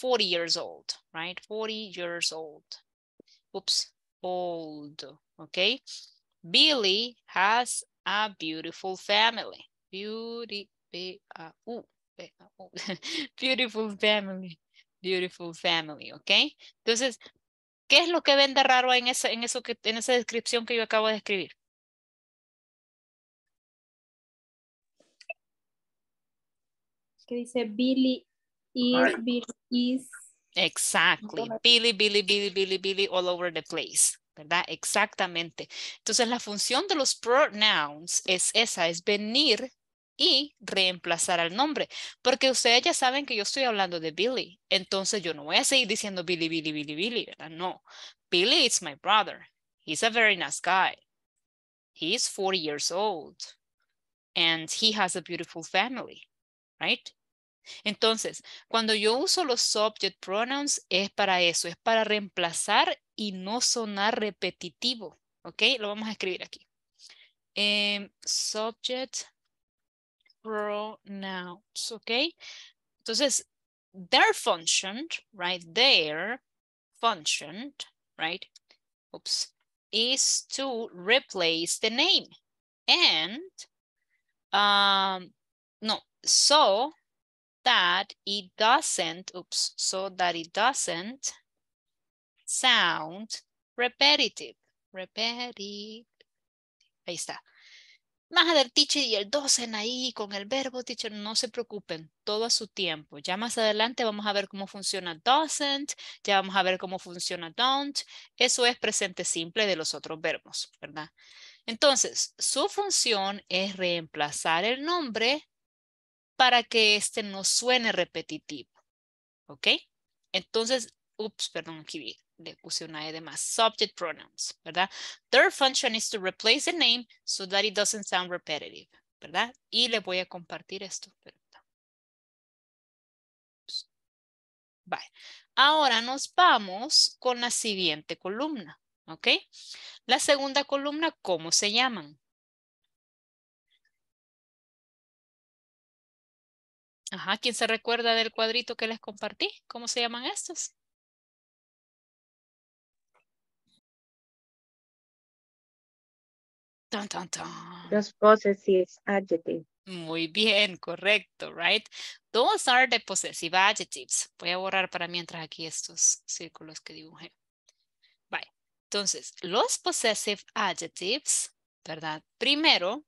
40 years old, right? 40 years old. Oops, old, okay? Billy has a beautiful family. Beauty, B-A-U, <laughs> beautiful family, beautiful family, okay? Entonces, ¿qué es lo que vende raro en, en, eso que, en esa descripción que yo acabo de escribir? que dice Billy is, Billy is. Exactly. Billy, Billy, Billy, Billy, Billy, all over the place. ¿Verdad? Exactamente. Entonces la función de los pronouns es esa, es venir y reemplazar al nombre. Porque ustedes ya saben que yo estoy hablando de Billy. Entonces yo no voy a seguir diciendo Billy, Billy, Billy, Billy, ¿verdad? No. Billy is my brother. He's a very nice guy. He's 40 years old. And he has a beautiful family, right? Entonces, cuando yo uso los subject pronouns es para eso, es para reemplazar y no sonar repetitivo. ¿Ok? Lo vamos a escribir aquí. Em, subject pronouns, ¿ok? Entonces, their function, right? Their function, right? Oops, is to replace the name. And, um, no, so that it doesn't, oops, so that it doesn't sound repetitive. Repetitive. Ahí está. Más del teacher y el docent ahí con el verbo teacher, no se preocupen, todo a su tiempo. Ya más adelante vamos a ver cómo funciona doesn't, ya vamos a ver cómo funciona don't. Eso es presente simple de los otros verbos, ¿verdad? Entonces, su función es reemplazar el nombre para que este no suene repetitivo. ¿Ok? Entonces, ups, perdón, aquí le puse una E de más. Subject pronouns, ¿verdad? Their function is to replace the name so that it doesn't sound repetitive, ¿verdad? Y le voy a compartir esto. Bye. Ahora nos vamos con la siguiente columna, ¿ok? La segunda columna, ¿cómo se llaman? Ajá, ¿quién se recuerda del cuadrito que les compartí? ¿Cómo se llaman estos? Los possessive adjectives. Muy bien, correcto, right? Those are the possessive adjectives. Voy a borrar para mientras aquí estos círculos que dibujé. Bye. entonces, los possessive adjectives, ¿verdad? Primero,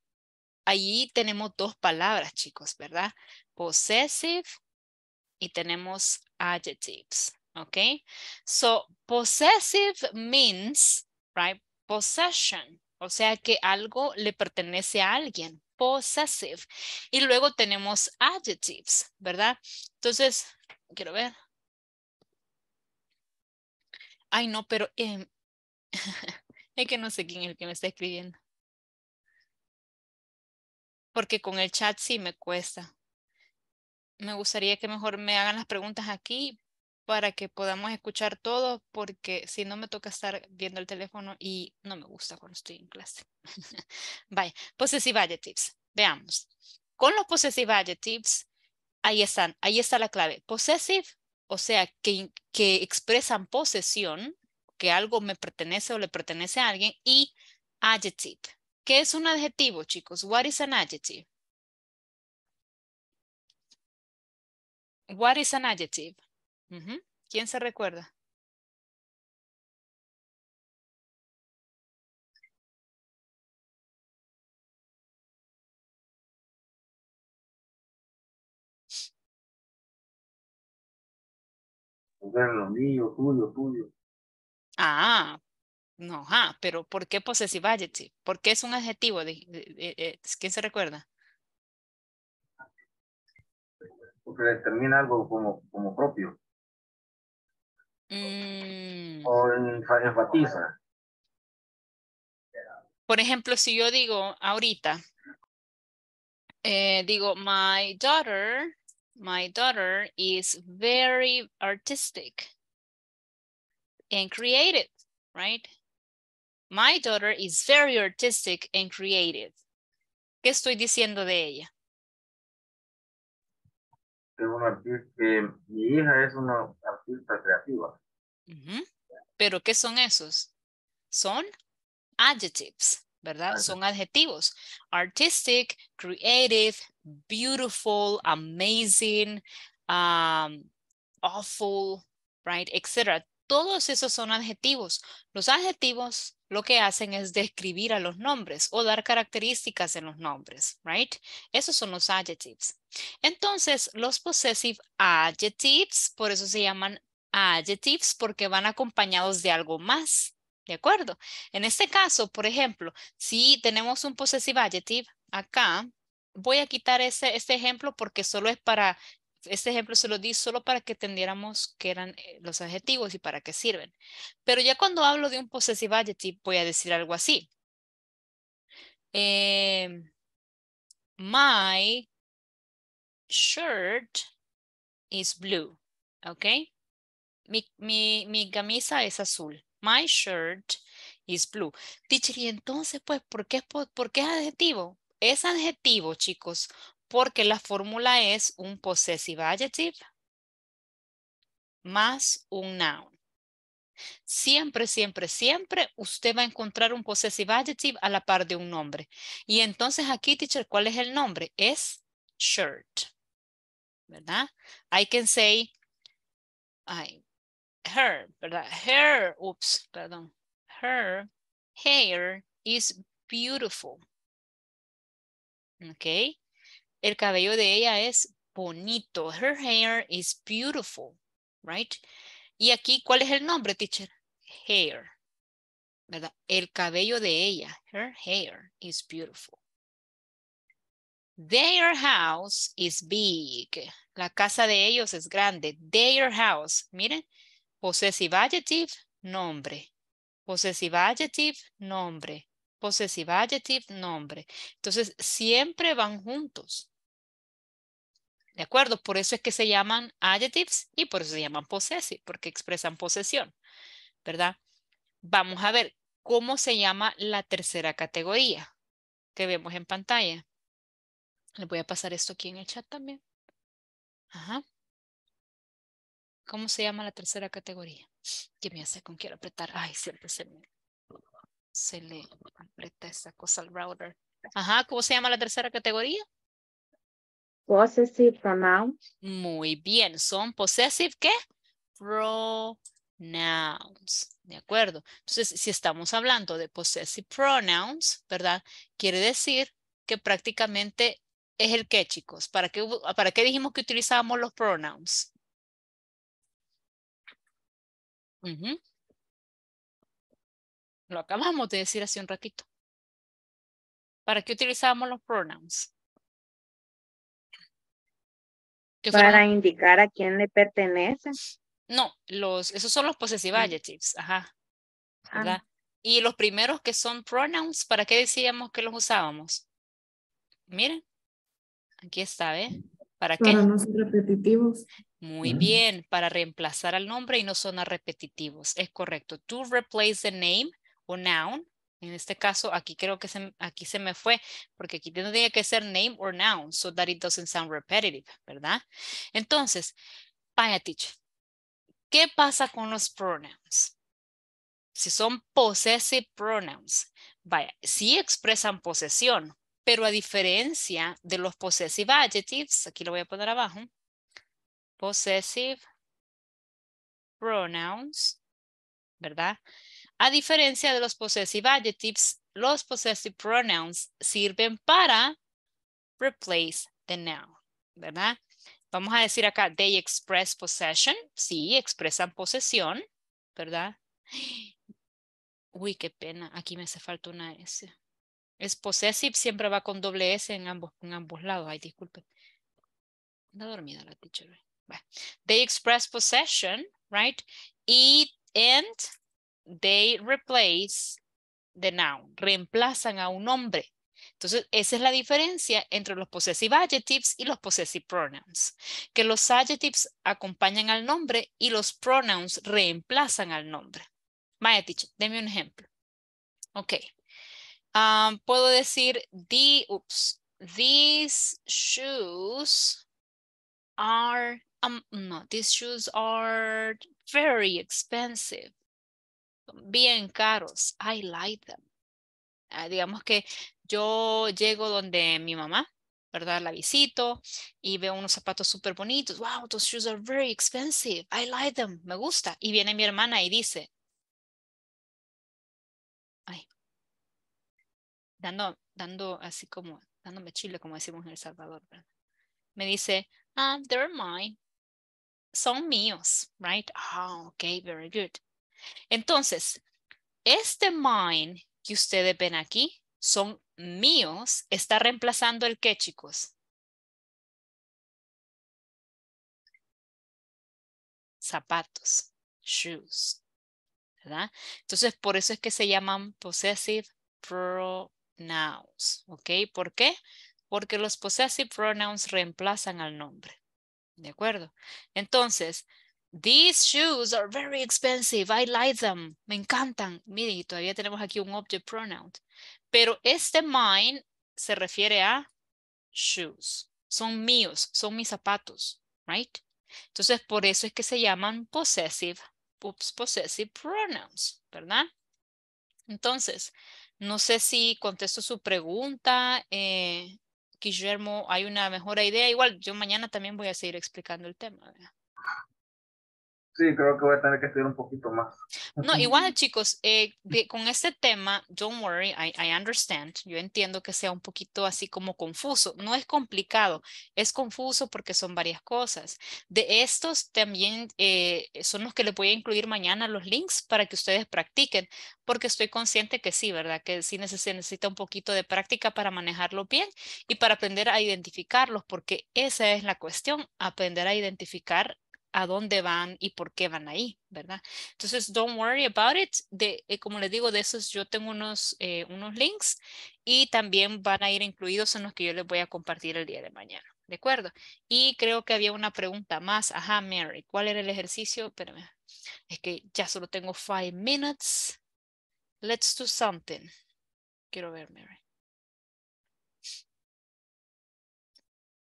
allí tenemos dos palabras, chicos, ¿verdad? possessive y tenemos adjectives, ¿ok? So, possessive means, right, possession, o sea que algo le pertenece a alguien, possessive. Y luego tenemos adjectives, ¿verdad? Entonces, quiero ver. Ay, no, pero em, <laughs> es que no sé quién es el que me está escribiendo. Porque con el chat sí me cuesta me gustaría que mejor me hagan las preguntas aquí para que podamos escuchar todo, porque si no me toca estar viendo el teléfono y no me gusta cuando estoy en clase. <laughs> vaya, possessive adjectives. Veamos. Con los possessive adjectives, ahí están, ahí está la clave. Possessive, o sea, que, que expresan posesión, que algo me pertenece o le pertenece a alguien, y adjective. ¿Qué es un adjetivo, chicos? What is an adjective? What is an adjective? ¿Quién se recuerda? lo mío, tuyo, tuyo. Ah, no, ah, pero ¿por qué possessive adjective? ¿Por qué es un adjetivo? Eh, eh, eh, ¿Quién se recuerda? que determina algo como, como propio. Mm. O enfatiza. Por ejemplo, si yo digo ahorita, eh, digo, my daughter, my daughter is very artistic and creative, right? My daughter is very artistic and creative. ¿Qué estoy diciendo de ella? es mi hija es una artista creativa. Pero ¿qué son esos? Son adjetivos ¿verdad? Son adjetivos. Artistic, creative, beautiful, amazing, um, awful, right, etcétera. Todos esos son adjetivos. Los adjetivos lo que hacen es describir a los nombres o dar características en los nombres, right? Esos son los adjectives. Entonces, los possessive adjectives, por eso se llaman adjectives, porque van acompañados de algo más, ¿de acuerdo? En este caso, por ejemplo, si tenemos un possessive adjective acá, voy a quitar ese, este ejemplo porque solo es para este ejemplo se lo di solo para que entendiéramos qué eran eh, los adjetivos y para qué sirven. Pero ya cuando hablo de un possessive adjective voy a decir algo así. Em, my shirt is blue, ¿ok? Mi, camisa es azul. My shirt is blue. Teacher, y entonces, pues, ¿por qué, ¿por qué es adjetivo? Es adjetivo, chicos, porque la fórmula es un possessive adjective más un noun. Siempre, siempre, siempre usted va a encontrar un possessive adjective a la par de un nombre. Y entonces aquí, teacher, ¿cuál es el nombre? Es shirt, ¿verdad? I can say I, her, ¿verdad? Her, oops, perdón. Her hair is beautiful. Okay el cabello de ella es bonito. Her hair is beautiful, right? Y aquí, ¿cuál es el nombre, teacher? Hair, ¿verdad? El cabello de ella. Her hair is beautiful. Their house is big. La casa de ellos es grande. Their house. Miren, possessive adjective, nombre. Possessive adjective, nombre. Possessive, adjective, nombre. Entonces, siempre van juntos. ¿De acuerdo? Por eso es que se llaman adjectives y por eso se llaman possessive, porque expresan posesión, ¿verdad? Vamos a ver cómo se llama la tercera categoría que vemos en pantalla. Les voy a pasar esto aquí en el chat también. Ajá. ¿Cómo se llama la tercera categoría? ¿Qué me hace con quiero apretar? Ay, siempre se me se le completa esa cosa al router. Ajá, ¿cómo se llama la tercera categoría? Possessive pronouns. Muy bien, son possessive, ¿qué? Pronouns. ¿De acuerdo? Entonces, si estamos hablando de possessive pronouns, ¿verdad? Quiere decir que prácticamente es el qué, chicos. ¿Para qué, para qué dijimos que utilizábamos los pronouns? Uh lo acabamos de decir hace un ratito. ¿Para qué utilizábamos los pronouns? Para indicar a quién le pertenece. No, los, esos son los possessive mm. adjectives, ajá. Ah. Y los primeros que son pronouns, ¿para qué decíamos que los usábamos? Miren, aquí está, ¿eh? ¿Para, ¿Para qué? Para no ser repetitivos. Muy ah. bien, para reemplazar al nombre y no sonar repetitivos. Es correcto. To replace the name o noun. En este caso, aquí creo que se, aquí se me fue, porque aquí tendría que ser name or noun, so that it doesn't sound repetitive, ¿verdad? Entonces, vaya, teacher, ¿qué pasa con los pronouns? Si son possessive pronouns, vaya, sí expresan posesión, pero a diferencia de los possessive adjectives, aquí lo voy a poner abajo, possessive pronouns, ¿verdad? A diferencia de los possessive adjectives, los possessive pronouns sirven para replace the noun, ¿verdad? Vamos a decir acá, they express possession. Sí, expresan posesión, ¿verdad? Uy, qué pena, aquí me hace falta una S. Es possessive, siempre va con doble S en ambos, en ambos lados. Ay, disculpen. Está dormida la teacher. They express possession, right? Y, and they replace the noun, reemplazan a un nombre. Entonces, esa es la diferencia entre los possessive adjectives y los possessive pronouns, que los adjectives acompañan al nombre y los pronouns reemplazan al nombre. Maya, teacher, deme un ejemplo. Ok. Um, puedo decir, oops, these shoes are, um, no, these shoes are very expensive bien caros. I like them. Ah, digamos que yo llego donde mi mamá, ¿verdad? La visito y veo unos zapatos súper bonitos. Wow, those shoes are very expensive. I like them. Me gusta. Y viene mi hermana y dice, ay, dando, dando así como, dándome chile, como decimos en El Salvador, ¿verdad? Me dice, ah, they're mine. Son míos, right? Ah, ok, very good. Entonces, este mine que ustedes ven aquí son míos, está reemplazando el qué, chicos? Zapatos, shoes, ¿verdad? Entonces, por eso es que se llaman possessive pronouns, ¿ok? ¿Por qué? Porque los possessive pronouns reemplazan al nombre, ¿de acuerdo? Entonces, These shoes are very expensive. I like them. Me encantan. Miren, todavía tenemos aquí un object pronoun. Pero este mine se refiere a shoes. Son míos, son mis zapatos, right? Entonces, por eso es que se llaman possessive, oops, possessive pronouns, ¿verdad? Entonces, no sé si contesto su pregunta. Eh, Guillermo, hay una mejor idea. Igual, yo mañana también voy a seguir explicando el tema. ¿verdad? Sí, creo que voy a tener que estudiar un poquito más. No, igual chicos, eh, con este tema, don't worry, I, understand. Yo entiendo que sea un poquito así como confuso. No es complicado, es confuso porque son varias cosas. De estos también eh, son los que les voy a incluir mañana los links para que ustedes practiquen, porque estoy consciente que sí, ¿verdad? Que sí se necesita un poquito de práctica para manejarlo bien y para aprender a identificarlos, porque esa es la cuestión, aprender a identificar a dónde van y por qué van ahí, ¿verdad? Entonces, don't worry about it. De, eh, como les digo, de esos yo tengo unos, eh, unos links y también van a ir incluidos en los que yo les voy a compartir el día de mañana, ¿de acuerdo? Y creo que había una pregunta más. Ajá, Mary, ¿cuál era el ejercicio? Pero es que ya solo tengo five minutes. Let's do something. Quiero ver, Mary.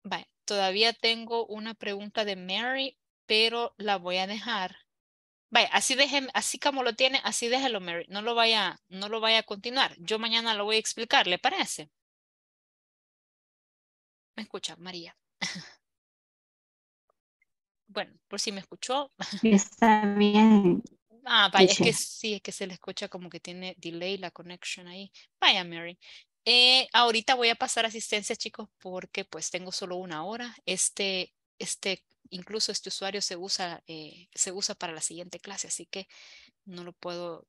Vale, todavía tengo una pregunta de Mary pero la voy a dejar. Vaya, así dejen así como lo tiene, así déjelo, Mary. No lo vaya, no lo vaya a continuar. Yo mañana lo voy a explicar, ¿le parece? ¿Me escucha, María? <laughs> Bueno, por si me escuchó. <laughs> Está bien. Ah, vaya, es que sí, es que se le escucha como que tiene delay la conexión ahí. Vaya, Mary. Eh, ahorita voy a pasar asistencia, chicos, porque pues tengo solo una hora. Este, este incluso este usuario se usa, eh, se usa para la siguiente clase, así que no lo puedo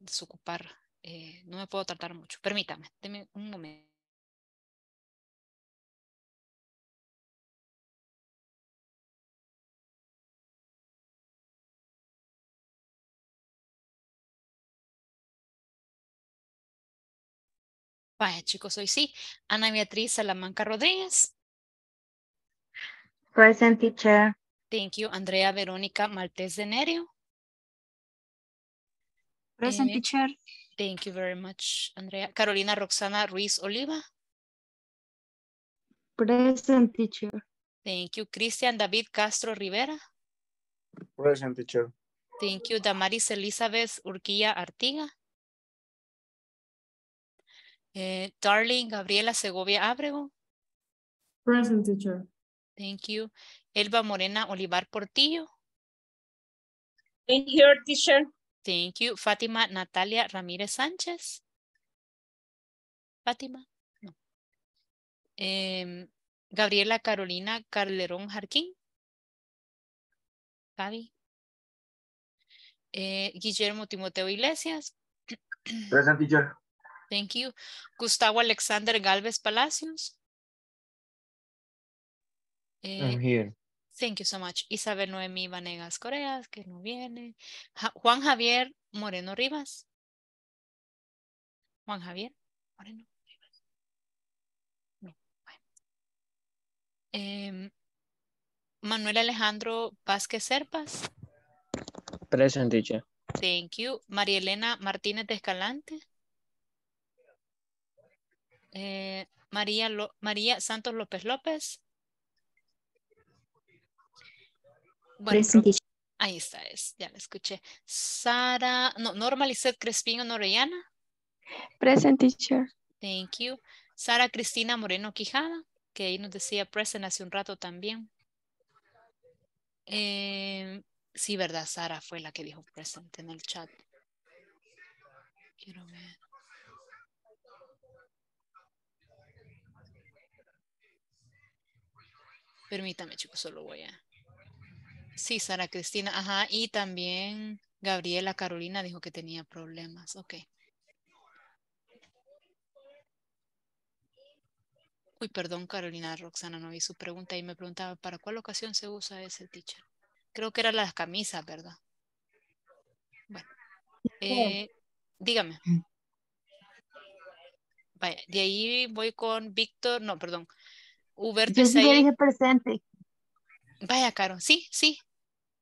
desocupar, eh, no me puedo tratar mucho. Permítame, denme un momento. Vaya chicos, hoy sí. Ana Beatriz Salamanca Rodríguez Present teacher. Thank you, Andrea Veronica Maltes Denerio. Present Amy. teacher. Thank you very much, Andrea. Carolina Roxana Ruiz Oliva. Present teacher. Thank you, Cristian David Castro Rivera. Present teacher. Thank you, Damaris Elizabeth Urquilla Artiga. Eh, Darling Gabriela Segovia Abrego. Present teacher. Thank you. Elba Morena Olivar Portillo. Thank you, teacher. Thank you. Fátima Natalia Ramírez Sánchez. Fátima. No. Em, Gabriela Carolina Carlerón Jarquín. Gaby. Eh, Guillermo Timoteo Iglesias. Present, teacher. Thank you. Gustavo Alexander Galvez Palacios. Eh, I'm Thank you so much. Isabel Noemí Vanegas Coreas, que no viene. Juan Javier Moreno Rivas. Juan Javier Moreno Rivas. Em, Manuel Alejandro Vázquez Serpas. Present, Thank you. María Elena Martínez de Escalante. Eh, María, María Santos López López. Ahí está, es, ya la escuché. Sara, no, Norma Crespino Norellana. Present teacher. Thank you. Sara Cristina Moreno Quijada, que ahí nos decía present hace un rato también. Em, sí, verdad, Sara fue la que dijo present en el chat. Quiero ver. Permítame, chicos, solo voy a Sí, Sara Cristina, ajá, y también Gabriela Carolina dijo que tenía problemas, ok. Uy, perdón Carolina, Roxana, no vi su pregunta y me preguntaba, ¿para cuál ocasión se usa ese teacher? Creo que era las camisas, ¿verdad? Bueno, eh, dígame. Mm. Vaya, de ahí voy con Víctor, no, perdón. Uber Yo sí dije presente. Vaya, Caro, sí, sí,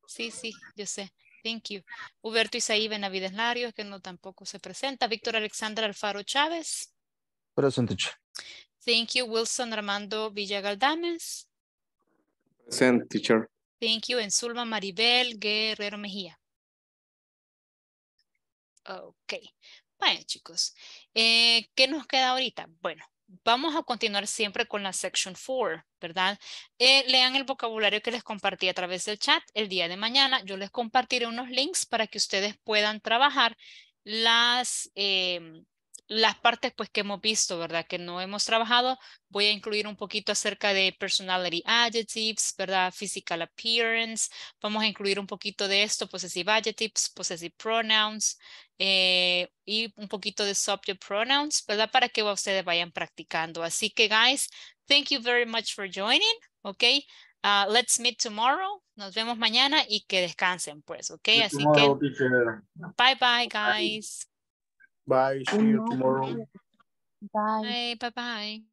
sí, sí, yo sé. Thank you. Huberto Isaí Benavides Larios, que no tampoco se presenta. Víctor Alexandra Alfaro Chávez. teacher. Thank you, Wilson Armando Villagaldames. Present, teacher. Thank you, Enzulma Maribel Guerrero Mejía. Ok. Vaya, chicos, eh, ¿qué nos queda ahorita? Bueno, vamos a continuar siempre con la section 4, ¿verdad? Eh, lean el vocabulario que les compartí a través del chat el día de mañana. Yo les compartiré unos links para que ustedes puedan trabajar las, em, las partes pues que hemos visto, ¿verdad? Que no hemos trabajado, voy a incluir un poquito acerca de personality adjectives, ¿verdad? Physical appearance, vamos a incluir un poquito de esto, possessive adjectives, possessive pronouns eh, y un poquito de subject pronouns, ¿verdad? Para que ustedes vayan practicando. Así que guys, thank you very much for joining, ¿ok? Ah, let's meet tomorrow. Nos vemos mañana y que descansen, pues, ¿ok? Así que... Bye, bye, guys. Bye. See you tomorrow. Bye. Bye. Bye-bye.